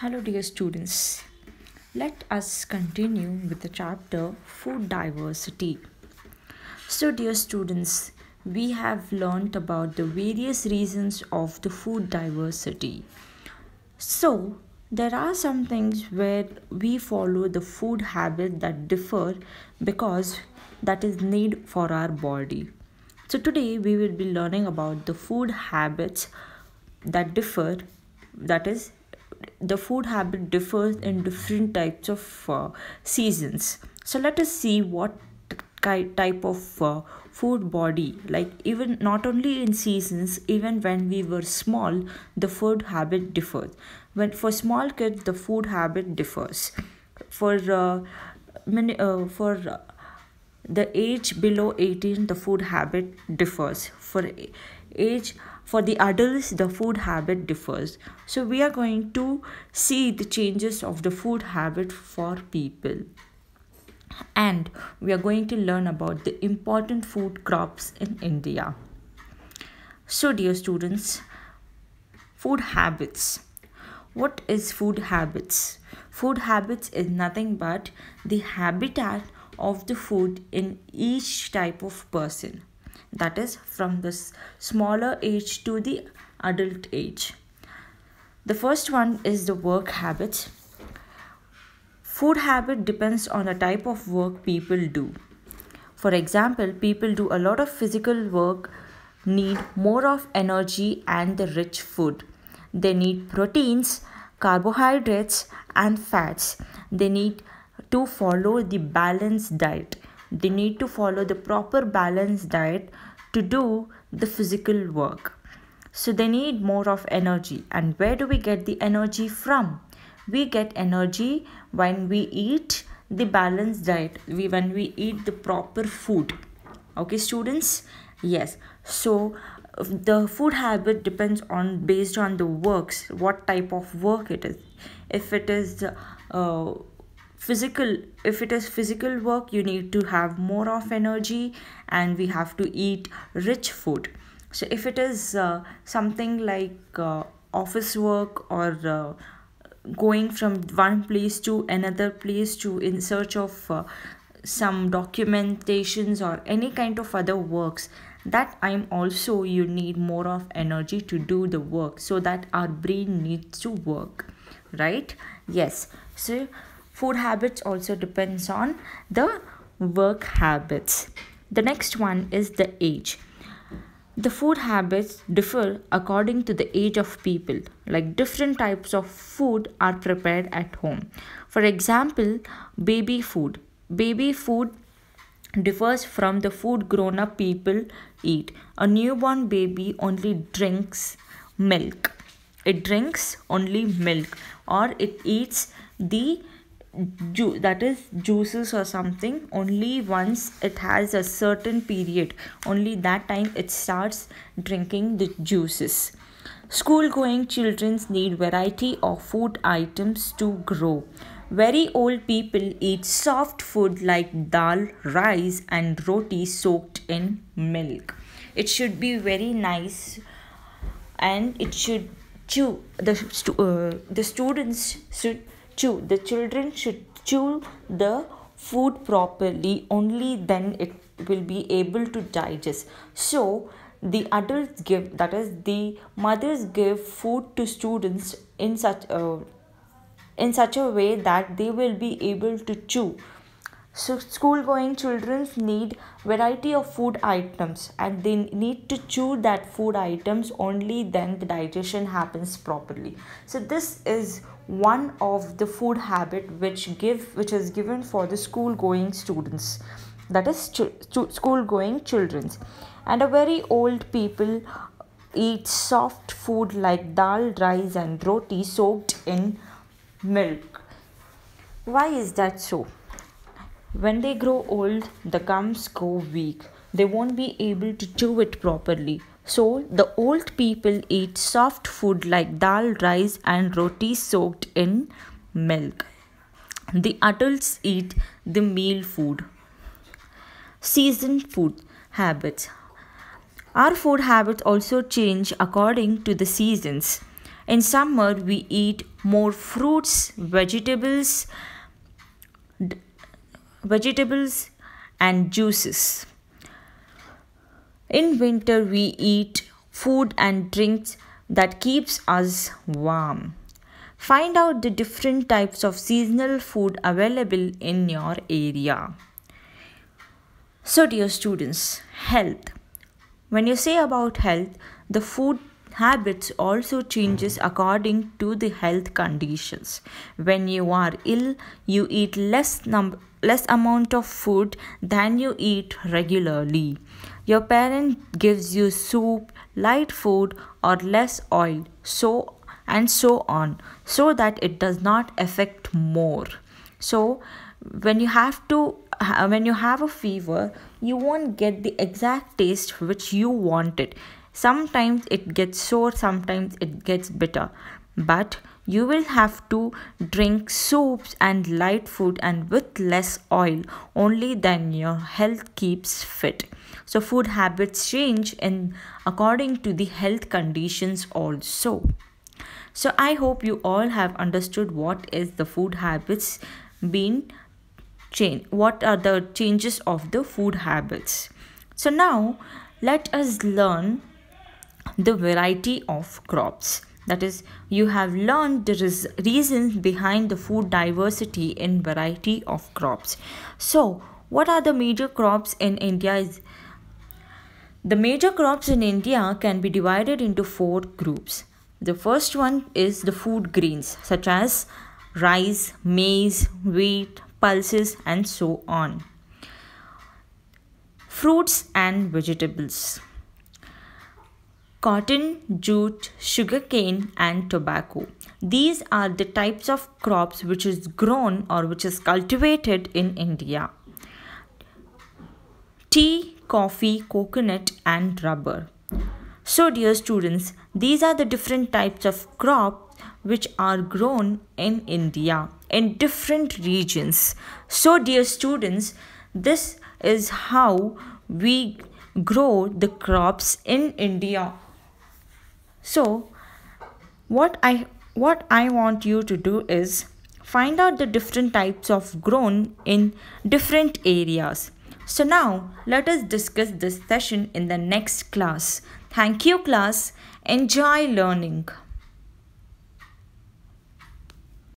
Hello, dear students. Let us continue with the chapter Food Diversity. So, dear students, we have learnt about the various reasons of the food diversity. So, there are some things where we follow the food habit that differ because that is need for our body. So today we will be learning about the food habits that differ that is the food habit differs in different types of uh, seasons so let us see what type of uh, food body like even not only in seasons even when we were small the food habit differs when for small kids the food habit differs for uh, many uh, for the age below 18 the food habit differs for age for the adults, the food habit differs. So we are going to see the changes of the food habit for people. And we are going to learn about the important food crops in India. So dear students, food habits. What is food habits? Food habits is nothing but the habitat of the food in each type of person that is from the smaller age to the adult age. The first one is the work habits. Food habit depends on the type of work people do. For example, people do a lot of physical work, need more of energy and the rich food. They need proteins, carbohydrates and fats. They need to follow the balanced diet. They need to follow the proper balanced diet to do the physical work. So they need more of energy. And where do we get the energy from? We get energy when we eat the balanced diet, we, when we eat the proper food. Okay, students? Yes. So the food habit depends on based on the works, what type of work it is. If it is uh, physical if it is physical work you need to have more of energy and we have to eat rich food so if it is uh, something like uh, office work or uh, going from one place to another place to in search of uh, some documentations or any kind of other works that time also you need more of energy to do the work so that our brain needs to work right yes so food habits also depends on the work habits the next one is the age the food habits differ according to the age of people like different types of food are prepared at home for example baby food baby food differs from the food grown up people eat a newborn baby only drinks milk it drinks only milk or it eats the ju- that is juices or something only once it has a certain period only that time it starts drinking the juices school going children need variety of food items to grow very old people eat soft food like dal rice and roti soaked in milk it should be very nice and it should chew the, uh, the students should chew. The children should chew the food properly, only then it will be able to digest. So, the adults give, that is, the mothers give food to students in such a uh, in such a way that they will be able to chew so school going children need variety of food items and they need to chew that food items only then the digestion happens properly so this is one of the food habit which give which is given for the school going students that is ch- school going children's and a very old people eat soft food like dal rice and roti soaked in milk why is that so when they grow old, the gums go weak. They won't be able to chew it properly. So, the old people eat soft food like dal, rice, and roti soaked in milk. The adults eat the meal food. Season food habits. Our food habits also change according to the seasons. In summer, we eat more fruits, vegetables, vegetables and juices. In winter we eat food and drinks that keeps us warm. Find out the different types of seasonal food available in your area. So dear students, health. When you say about health, the food habits also changes according to the health conditions. When you are ill, you eat less number less amount of food than you eat regularly. Your parent gives you soup, light food or less oil, so and so on so that it does not affect more. So when you have to when you have a fever, you won't get the exact taste which you wanted. Sometimes it gets sour, sometimes it gets bitter. But you will have to drink soups and light food and with less oil only then your health keeps fit so food habits change in according to the health conditions also so i hope you all have understood what is the food habits been change what are the changes of the food habits so now let us learn the variety of crops that is, you have learned the reasons behind the food diversity in variety of crops. So, what are the major crops in India? Is the major crops in India can be divided into four groups. The first one is the food grains such as rice, maize, wheat, pulses, and so on. Fruits and vegetables cotton, jute, sugarcane and tobacco. These are the types of crops which is grown or which is cultivated in India. Tea, coffee, coconut and rubber. So dear students, these are the different types of crops which are grown in India in different regions. So dear students, this is how we grow the crops in India. So, what I what I want you to do is find out the different types of grown in different areas. So now let us discuss this session in the next class. Thank you class. Enjoy learning.